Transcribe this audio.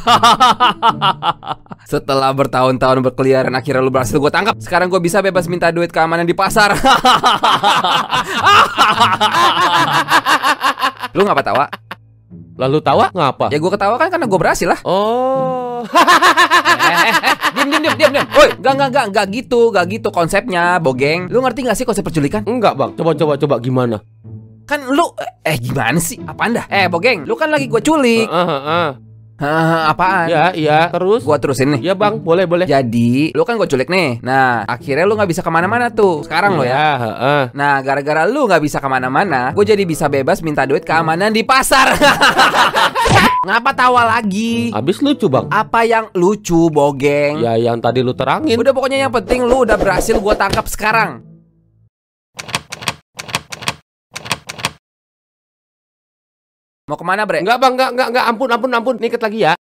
Setelah bertahun-tahun berkeliaran akhirnya lu berhasil gue tangkap Sekarang gue bisa bebas minta duit keamanan di pasar Lu ngapa tawa? Lalu tawa ngapa? Ya gue ketawa kan karena gue berhasil lah Oh Diam diam diam diam Woi gak gak gak gak gitu Gak gitu konsepnya bogeng Lu ngerti gak sih konsep penculikan? Enggak bang Coba coba coba gimana? Kan lu Eh gimana sih? Apa anda? Eh bogeng Lu kan lagi gue culik uh, uh, uh apaan? Ya, iya. Terus? Gua terusin nih. Ya bang, boleh boleh. Jadi, lu kan gue culik nih. Nah, akhirnya lu nggak bisa kemana-mana tuh. Sekarang lo ya. Iya, nah, gara-gara lu nggak bisa kemana-mana, gue jadi bisa bebas minta duit keamanan di pasar. Ngapa tawa lagi? Habis lucu bang Apa yang lucu bogeng? Ya yang tadi lu terangin Udah pokoknya yang penting lu udah berhasil gue tangkap sekarang Mau kemana, Bre? Enggak, Bang, enggak, enggak, enggak. Ampun, ampun, ampun. Niket lagi ya.